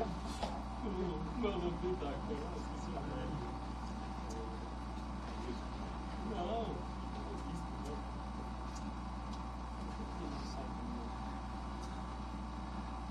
Não, não tem da Não.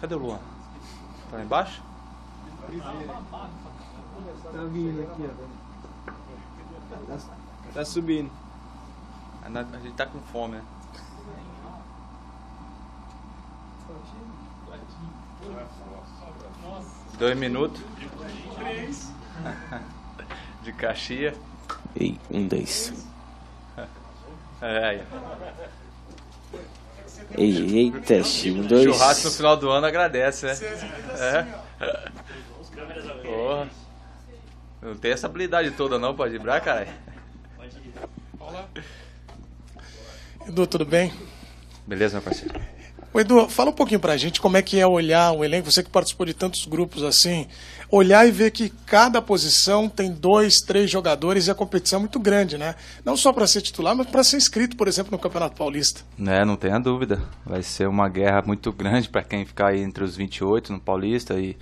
Cadê o Luan? Tá lá embaixo? Tá vindo aqui, ó. Tá, subindo. A gente tá com fome, né? Tá Dois minutos. Três. De Caxias. ei um, dois. É, aí. Ei, eita, um, dois. Churrasco no final do ano agradece, né? É. Assim, Porra. Não tem essa habilidade toda não pra vibrar, caralho. Olá. Edu, tudo bem? Beleza, meu parceiro? O Edu, fala um pouquinho pra gente como é que é olhar o elenco, você que participou de tantos grupos assim, olhar e ver que cada posição tem dois, três jogadores e a competição é muito grande, né? Não só para ser titular, mas para ser inscrito, por exemplo, no Campeonato Paulista. É, não tenha dúvida. Vai ser uma guerra muito grande para quem ficar aí entre os 28 no Paulista e,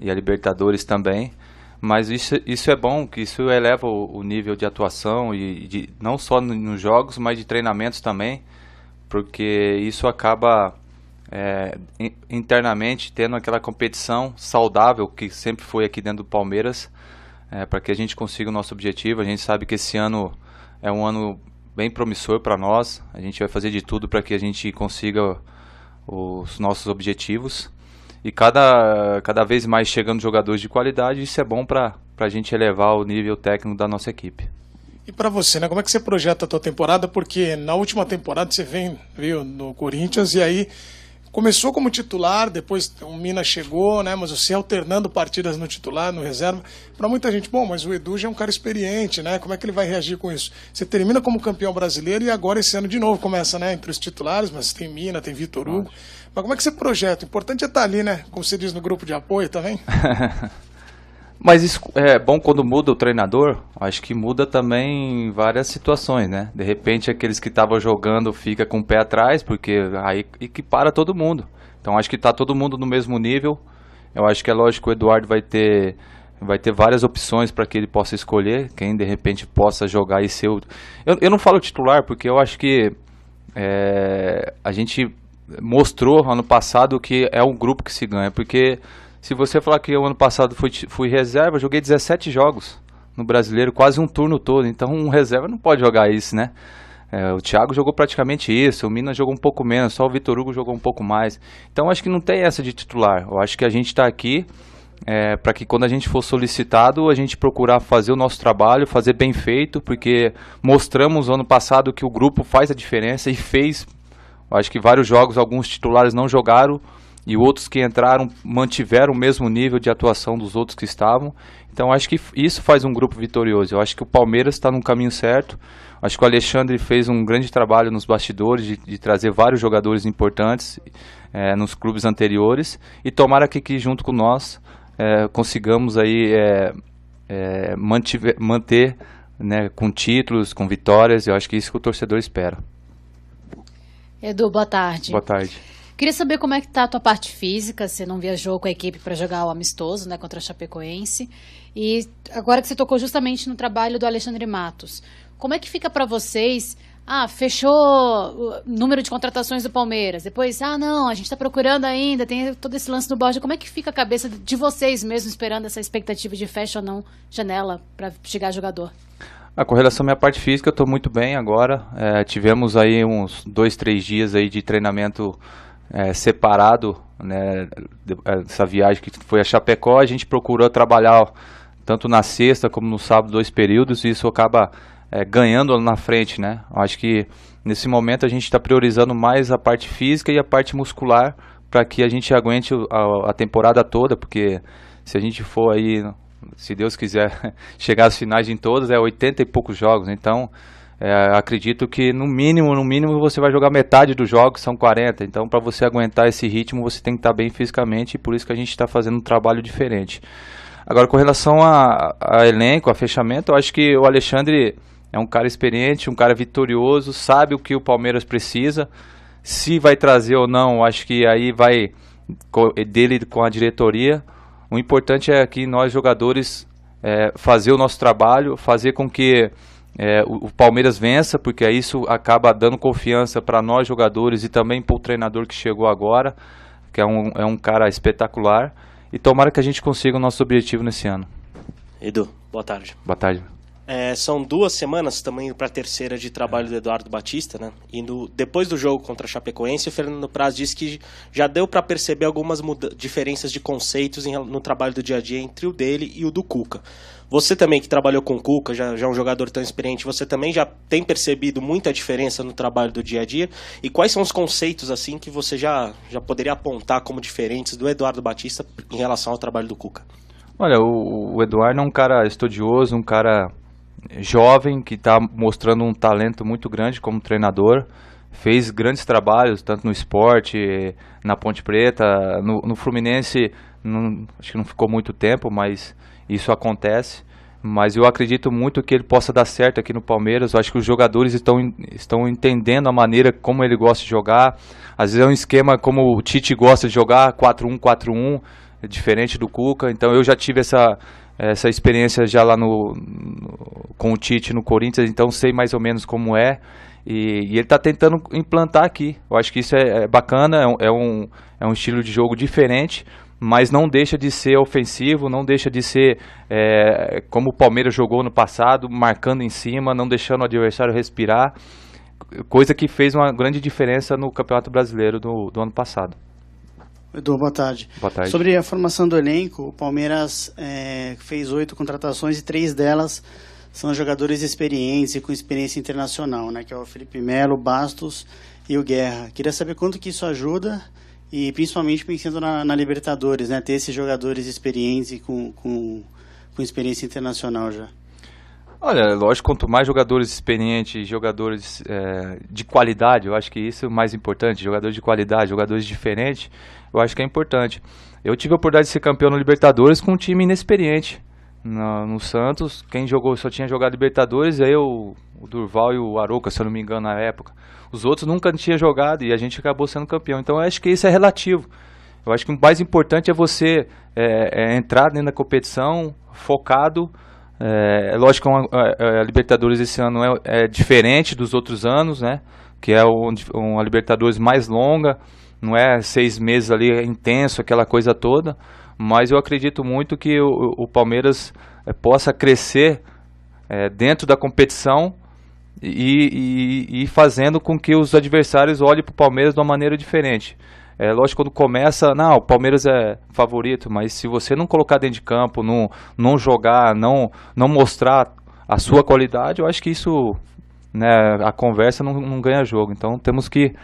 e a Libertadores também. Mas isso, isso é bom, que isso eleva o, o nível de atuação e de, não só nos jogos, mas de treinamentos também, porque isso acaba é, internamente, tendo aquela competição saudável que sempre foi aqui dentro do Palmeiras, é, para que a gente consiga o nosso objetivo. A gente sabe que esse ano é um ano bem promissor para nós. A gente vai fazer de tudo para que a gente consiga os nossos objetivos. E cada, cada vez mais chegando jogadores de qualidade, isso é bom para a gente elevar o nível técnico da nossa equipe. E para você, né? Como é que você projeta a tua temporada? Porque na última temporada você vem, veio no Corinthians e aí começou como titular, depois o Mina chegou, né? Mas você alternando partidas no titular, no reserva. Para muita gente, bom, mas o Edu já é um cara experiente, né? Como é que ele vai reagir com isso? Você termina como campeão brasileiro e agora esse ano de novo começa, né? Entre os titulares, mas tem Mina, tem Vitor Hugo. Mas como é que você projeta? O importante é estar tá ali, né? Como você diz no grupo de apoio também. Mas isso é bom quando muda o treinador, acho que muda também várias situações, né? De repente aqueles que estavam jogando fica com o pé atrás, porque aí equipara todo mundo. Então acho que está todo mundo no mesmo nível. Eu acho que é lógico que o Eduardo vai ter vai ter várias opções para que ele possa escolher quem de repente possa jogar e ser o... eu, eu não falo titular porque eu acho que é, a gente mostrou ano passado que é um grupo que se ganha porque se você falar que o ano passado fui, fui reserva, joguei 17 jogos no brasileiro, quase um turno todo. Então um reserva não pode jogar isso, né? É, o Thiago jogou praticamente isso, o Minas jogou um pouco menos, só o Vitor Hugo jogou um pouco mais. Então acho que não tem essa de titular. Eu acho que a gente está aqui é, para que quando a gente for solicitado, a gente procurar fazer o nosso trabalho, fazer bem feito, porque mostramos ano passado que o grupo faz a diferença e fez. Eu acho que vários jogos, alguns titulares não jogaram e outros que entraram mantiveram o mesmo nível de atuação dos outros que estavam. Então acho que isso faz um grupo vitorioso. Eu acho que o Palmeiras está no caminho certo. Acho que o Alexandre fez um grande trabalho nos bastidores de, de trazer vários jogadores importantes é, nos clubes anteriores e tomara que, que junto com nós é, consigamos aí é, é, mantiver, manter né, com títulos, com vitórias. Eu acho que é isso que o torcedor espera. Edu, boa tarde. Boa tarde. Queria saber como é que tá a tua parte física, você não viajou com a equipe para jogar o amistoso, né, contra a Chapecoense. E agora que você tocou justamente no trabalho do Alexandre Matos, como é que fica para vocês ah, fechou o número de contratações do Palmeiras. Depois, ah, não, a gente está procurando ainda, tem todo esse lance do Borja. Como é que fica a cabeça de vocês mesmo esperando essa expectativa de fecha ou não janela para chegar jogador? Ah, com relação à minha parte física, eu estou muito bem agora. É, tivemos aí uns dois, três dias aí de treinamento é, separado né, é, essa viagem que foi a Chapecó, a gente procurou trabalhar tanto na sexta como no sábado dois períodos e isso acaba é, ganhando na frente, né? Eu acho que nesse momento a gente está priorizando mais a parte física e a parte muscular para que a gente aguente a, a, temporada toda, porque se a gente for aí, se Deus quiser, chegar às finais em todas, é 80 e poucos jogos, então é, acredito que no mínimo, no mínimo você vai jogar metade dos jogos, são 40. Então, para você aguentar esse ritmo, você tem que estar tá bem fisicamente e por isso que a gente está fazendo um trabalho diferente. Agora, com relação a, a, elenco, a fechamento, eu acho que o Alexandre é um cara experiente, um cara vitorioso, sabe o que o Palmeiras precisa. Se vai trazer ou não, acho que aí vai dele com a diretoria. O importante é que nós jogadores é, fazer o nosso trabalho, fazer com que é, o, o, Palmeiras vença, porque isso acaba dando confiança para nós jogadores e também para o treinador que chegou agora, que é um, é um cara espetacular. E tomara que a gente consiga o nosso objetivo nesse ano. Edu, boa tarde. Boa tarde. É, são duas semanas também para a terceira de trabalho do Eduardo Batista, né? E no, depois do jogo contra a Chapecoense, o Fernando Praz disse que já deu para perceber algumas diferenças de conceitos em, no trabalho do dia a dia entre o dele e o do Cuca. Você também que trabalhou com o Cuca, já, já é um jogador tão experiente, você também já tem percebido muita diferença no trabalho do dia a dia? E quais são os conceitos assim que você já, já poderia apontar como diferentes do Eduardo Batista em relação ao trabalho do Cuca? Olha, o, o Eduardo é um cara estudioso, um cara jovem que está mostrando um talento muito grande como treinador. Fez grandes trabalhos, tanto no esporte, na Ponte Preta, no, no Fluminense, não, acho que não ficou muito tempo, mas isso acontece. Mas eu acredito muito que ele possa dar certo aqui no Palmeiras. Eu acho que os jogadores estão, estão entendendo a maneira como ele gosta de jogar. Às vezes é um esquema como o Tite gosta de jogar, 4-1-4-1, diferente do Cuca. Então eu já tive essa essa experiência já lá no, no, com o Tite no Corinthians, então sei mais ou menos como é. E, e ele está tentando implantar aqui. Eu acho que isso é, é bacana, é um, é um, é um estilo de jogo diferente, mas não deixa de ser ofensivo, não deixa de ser é, como o Palmeiras jogou no passado, marcando em cima, não deixando o adversário respirar, coisa que fez uma grande diferença no Campeonato Brasileiro do, do ano passado. Edu, boa tarde. Boa tarde. Sobre a formação do elenco, o Palmeiras é, fez oito contratações e três delas são jogadores experientes e com experiência internacional, né? Que é o Felipe Melo, Bastos e o Guerra. Queria saber quanto que isso ajuda e principalmente pensando na, na Libertadores, né? Ter esses jogadores experientes e com, com, com experiência internacional já. Olha, lógico, quanto mais jogadores experientes, jogadores é, de qualidade, eu acho que isso é o mais importante. Jogadores de qualidade, jogadores diferentes, eu acho que é importante. Eu tive a oportunidade de ser campeão no Libertadores com um time inexperiente. No, no Santos, quem jogou só tinha jogado Libertadores, aí é o Durval e o Aroca, se eu não me engano, na época. Os outros nunca tinham jogado e a gente acabou sendo campeão. Então eu acho que isso é relativo. Eu acho que o mais importante é você é, é entrar dentro da competição focado, é, é, lógico que é é, a, Libertadores esse ano é, é, diferente dos outros anos, né? Que é uma Libertadores mais longa, não é seis meses ali é intenso, aquela coisa toda. Mas eu acredito muito que o, o Palmeiras possa crescer dentro da competição e, e, e, fazendo com que os adversários olhem para o Palmeiras de uma maneira diferente. É lógico quando começa, não, o Palmeiras é favorito, mas se você não colocar dentro de campo, não, não jogar, não, não mostrar a sua qualidade, eu acho que isso, né, a conversa não, não ganha jogo. Então temos que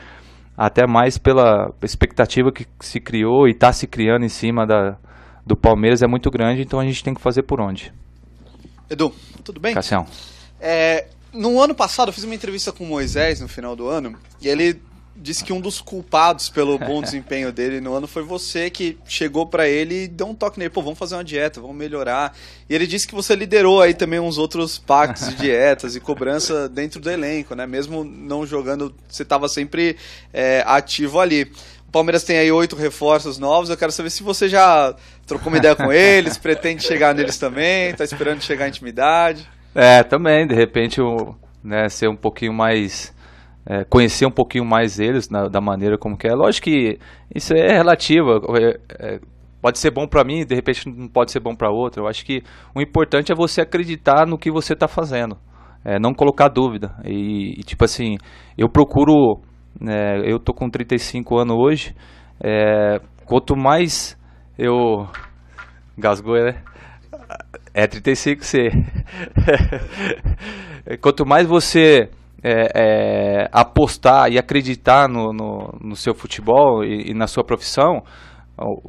até mais pela expectativa que se criou e está se criando em cima da, do Palmeiras é muito grande, então a gente tem que fazer por onde. Edu, tudo bem? Cassião. É, no ano passado eu fiz uma entrevista com o Moisés no final do ano e ele disse que um dos culpados pelo bom desempenho dele no ano foi você que chegou para ele e deu um toque nele, pô, vamos fazer uma dieta, vamos melhorar. E ele disse que você liderou aí também uns outros pactos de dietas e cobrança dentro do elenco, né? Mesmo não jogando, você estava sempre é, ativo ali. O Palmeiras tem aí oito reforços novos, eu quero saber se você já trocou uma ideia com eles, pretende chegar neles também, tá esperando chegar à intimidade. É, também, de repente, o, né, ser um pouquinho mais é, conhecer um pouquinho mais eles na, da maneira como que é. Lógico que isso é relativo. É, é pode ser bom para mim, de repente não pode ser bom para outro. Eu acho que o importante é você acreditar no que você está fazendo, é, não colocar dúvida. E, e, tipo assim, eu procuro, né, eu tô com 35 anos hoje. É, quanto mais eu gasgou, né? É 35 C. É, quanto mais você é, é, apostar e acreditar no, no, no seu futebol e, e, na sua profissão,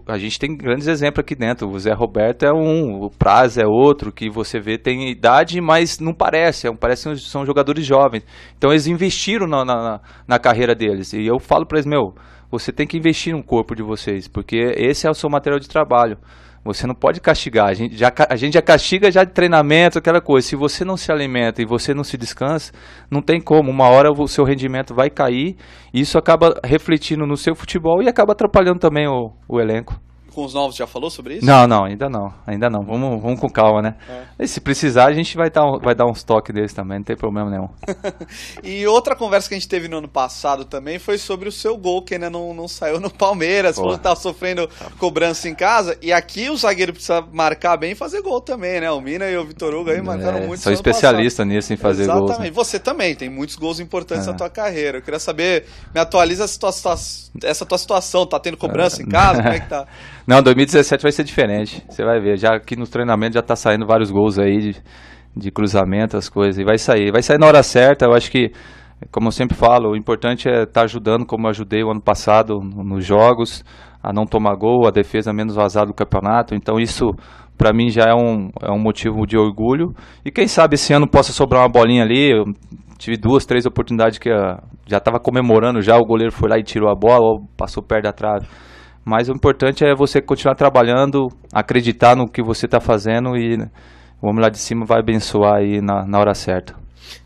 a gente tem grandes exemplos aqui dentro. O Zé Roberto é um, o Praz é outro, que você vê tem idade, mas não parece. É, são jogadores jovens. Então eles investiram na, na, na carreira deles. E eu falo para eles, meu, você tem que investir no corpo de vocês, porque esse é o seu material de trabalho. Você não pode castigar. A gente já, a gente já castiga já de treinamento, aquela coisa. Se você não se alimenta e você não se descansa, não tem como. Uma hora o seu rendimento vai cair. Isso acaba refletindo no seu futebol e acaba atrapalhando também o, o elenco com os novos já falou sobre isso? Não, não, ainda não. Ainda não. Vamos, vamos com calma, né? É. E se precisar, a gente vai dar, vai dar uns toques deles também, não tem problema nenhum. e outra conversa que a gente teve no ano passado também foi sobre o seu gol, que ainda não, não saiu no Palmeiras, quando falou tá sofrendo tá. cobrança em casa. E aqui o zagueiro precisa marcar bem e fazer gol também, né? O Mina e o Vitor Hugo aí é, marcaram é, muito. são especialistas nisso, em fazer né? Exatamente. gols. Exatamente. Né? Você também tem muitos gols importantes é. na tua carreira. Eu queria saber, me atualiza tua, essa tua situação. Tá tendo cobrança é. em casa? Como é que tá? Não, 2017 vai ser diferente. Você vai ver. Já aqui nos treinamentos já tá saindo vários gols aí de, de cruzamento, as coisas. E vai sair. Vai sair na hora certa. Eu acho que, como eu sempre falo, o importante é estar tá ajudando, como eu ajudei o ano passado nos jogos, a não tomar gol, a defesa menos vazada do campeonato. Então isso para mim já é um, é um motivo de orgulho. E quem sabe esse ano possa sobrar uma bolinha ali. Eu tive duas, três oportunidades que ah, já estava comemorando, já o goleiro foi lá e tirou a bola, ou passou perto da trave. Mas o importante é você continuar trabalhando, acreditar no que você está fazendo e o homem lá de cima vai abençoar aí na, na hora certa.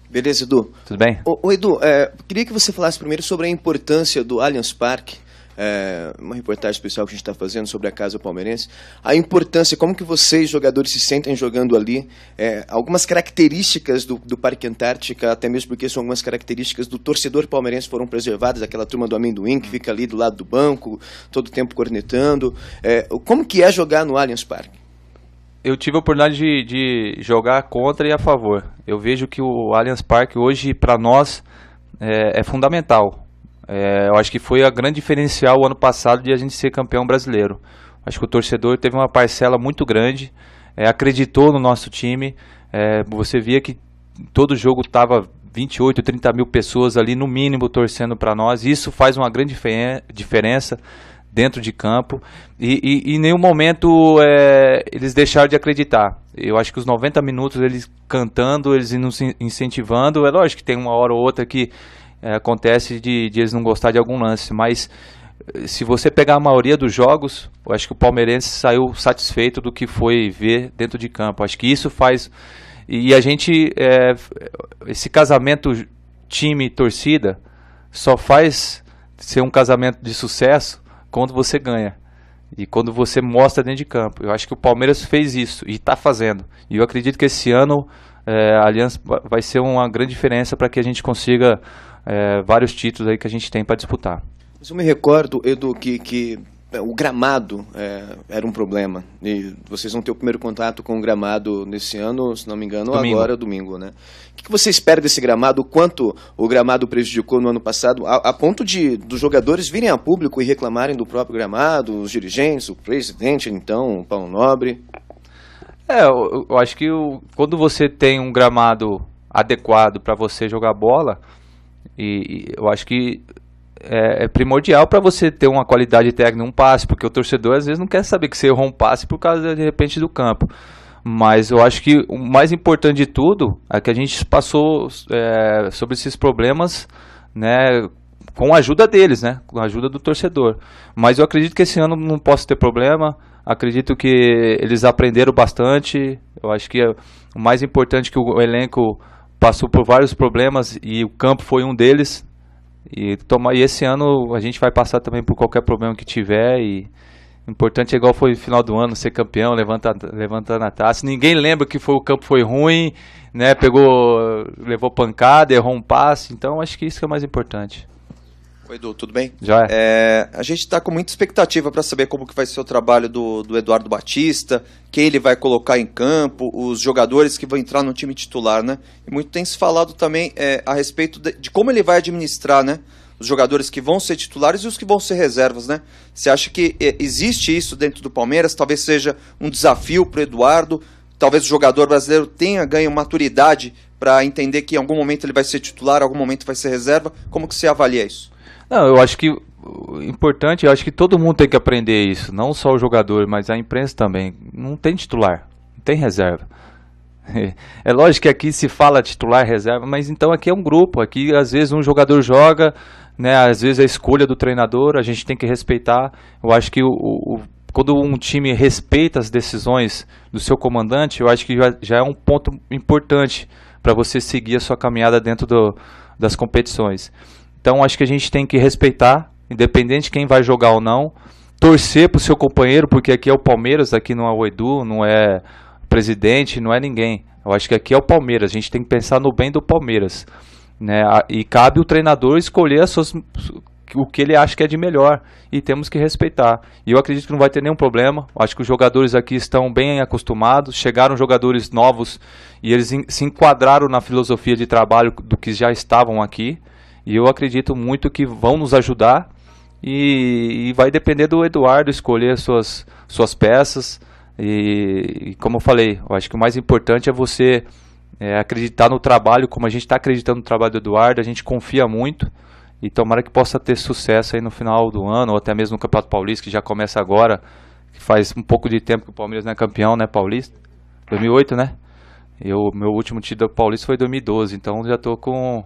Beleza, Edu. Tudo bem? O Edu, é, queria que você falasse primeiro sobre a importância do Allianz Parque é, uma reportagem especial que a gente está fazendo sobre a Casa Palmeirense, a importância, como que vocês, jogadores, se sentem jogando ali, é, algumas características do, do Parque Antártica, até mesmo porque são algumas características do torcedor palmeirense foram preservadas, aquela turma do amendoim que uhum. fica ali do lado do banco, todo o tempo cornetando. É, como que é jogar no Allianz Parque? eu tive a oportunidade de, de, jogar contra e a favor. Eu vejo que o Allianz Parque hoje, para nós, é, é, fundamental. É, eu acho que foi a grande diferencial o ano passado de a gente ser campeão brasileiro. Acho que o torcedor teve uma parcela muito grande, é, acreditou no nosso time. É, você via que todo jogo estava 28, 30 mil pessoas ali no mínimo torcendo para nós. Isso faz uma grande diferença dentro de campo e, em nenhum momento é, eles deixaram de acreditar. Eu acho que os 90 minutos eles cantando, eles nos incentivando. É lógico que tem uma hora ou outra que é, acontece de, de, eles não gostar de algum lance, mas eh, se você pegar a maioria dos jogos, eu acho que o palmeirense saiu satisfeito do que foi ver dentro de campo. Acho que isso faz. E a gente. É, esse casamento time-torcida só faz ser um casamento de sucesso quando você ganha. E quando você mostra dentro de campo. Eu acho que o Palmeiras fez isso e está fazendo. E eu acredito que esse ano é, a Aliança vai ser uma grande diferença para que a gente consiga é, vários títulos aí que a gente tem para disputar. Mas eu me recordo, Edu, que, que é, o gramado é, era um problema. E vocês vão ter o primeiro contato com o gramado nesse ano, se não me engano, domingo. agora domingo, né? O que, que você espera desse gramado? Quanto o gramado prejudicou no ano passado, a, a, ponto de dos jogadores virem a público e reclamarem do próprio gramado, os dirigentes, o presidente, então, o Paulo Nobre? É, eu, eu acho que o, quando você tem um gramado adequado para você jogar bola, e, e eu acho que é, é primordial para você ter uma qualidade técnica um passe, porque o torcedor às vezes não quer saber que você errou um passe por causa de repente do campo. Mas eu acho que o mais importante de tudo é que a gente passou é, sobre esses problemas, né? Com a ajuda deles, né? Com a ajuda do torcedor. Mas eu acredito que esse ano não posso ter problema. Acredito que eles aprenderam bastante. Eu acho que é o mais importante que o elenco passou por vários problemas e o campo foi um deles. E, toma, e esse ano a gente vai passar também por qualquer problema que tiver. E o importante é igual foi no final do ano ser campeão, levantar, levantando a taça. Ninguém lembra que foi o campo foi ruim, né? Pegou, levou pancada, errou um passe. Então acho que isso que é o mais importante. Oi, Edu, tudo bem? Já é. é a gente está com muita expectativa para saber como que vai ser o trabalho do, do Eduardo Batista, quem ele vai colocar em campo, os jogadores que vão entrar no time titular, né? E muito tem se falado também é, a respeito de, de como ele vai administrar, né? os jogadores que vão ser titulares e os que vão ser reservas, né? Você acha que é, existe isso dentro do Palmeiras? Talvez seja um desafio para o Eduardo. Talvez o jogador brasileiro tenha ganho maturidade para entender que em algum momento ele vai ser titular, em algum momento vai ser reserva. Como que você avalia isso? Não, eu acho que o importante, eu acho que todo mundo tem que aprender isso, não só o jogador, mas a imprensa também. Não tem titular, não tem reserva. É lógico que aqui se fala titular, reserva, mas então aqui é um grupo. Aqui às vezes um jogador joga, né? Às vezes é a escolha do treinador a gente tem que respeitar. Eu acho que o, o quando um time respeita as decisões do seu comandante, eu acho que já, já é um ponto importante para você seguir a sua caminhada dentro do, das competições. Então acho que a gente tem que respeitar, independente de quem vai jogar ou não, torcer o seu companheiro, porque aqui é o Palmeiras, aqui não é o Edu, não é presidente, não é ninguém. Eu acho que aqui é o Palmeiras, a gente tem que pensar no bem do Palmeiras. Né? E cabe o treinador escolher as suas o que ele acha que é de melhor e temos que respeitar. E eu acredito que não vai ter nenhum problema. Acho que os jogadores aqui estão bem acostumados. Chegaram jogadores novos e eles se enquadraram na filosofia de trabalho do que já estavam aqui. E eu acredito muito que vão nos ajudar e, e vai depender do Eduardo escolher suas, suas peças. E, e, como eu falei, eu acho que o mais importante é você é, acreditar no trabalho, como a gente está acreditando no trabalho do Eduardo, a gente confia muito e tomara que possa ter sucesso aí no final do ano, ou até mesmo no Campeonato Paulista, que já começa agora, que faz um pouco de tempo que o Palmeiras não é campeão, né, Paulista? 2008, né? Eu, meu último título paulista foi 2012, então já estou com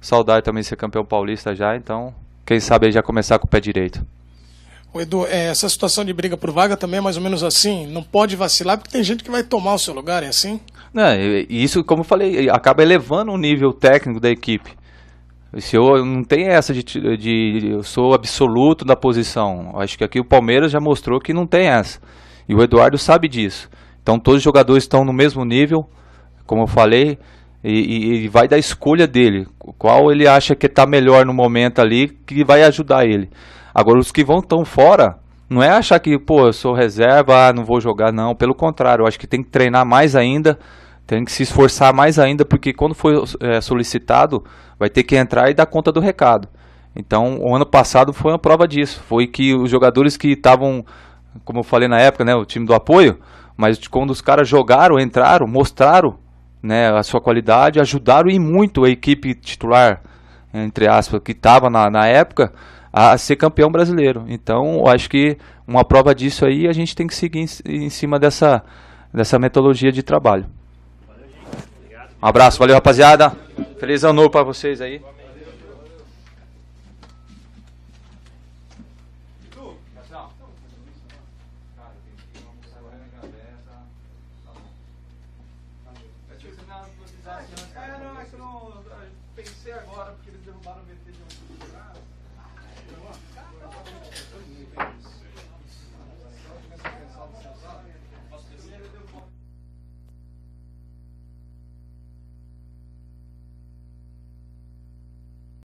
Saudade também de ser campeão paulista já, então quem sabe aí já começar com o pé direito. O Edu, é, essa situação de briga por vaga também é mais ou menos assim. Não pode vacilar porque tem gente que vai tomar o seu lugar, é assim? Não, isso, como eu falei, acaba elevando o nível técnico da equipe. Se eu não tem essa de, de eu sou absoluto da posição. Acho que aqui o Palmeiras já mostrou que não tem essa. E o Eduardo sabe disso. Então todos os jogadores estão no mesmo nível, como eu falei. E, e, vai da escolha dele, qual ele acha que está melhor no momento ali, que vai ajudar ele. Agora, os que vão tão fora, não é achar que, pô, eu sou reserva, ah, não vou jogar, não. Pelo contrário, eu acho que tem que treinar mais ainda, tem que se esforçar mais ainda, porque quando for é, solicitado, vai ter que entrar e dar conta do recado. Então, o ano passado foi uma prova disso. Foi que os jogadores que estavam, como eu falei na época, né, o time do apoio, mas quando os caras jogaram, entraram, mostraram, né, a sua qualidade, ajudaram e muito a equipe titular, entre aspas, que estava na, na época, a ser campeão brasileiro. Então, acho que uma prova disso aí a gente tem que seguir em, em cima dessa, dessa metodologia de trabalho. Um abraço, valeu rapaziada. Feliz ano novo para vocês aí.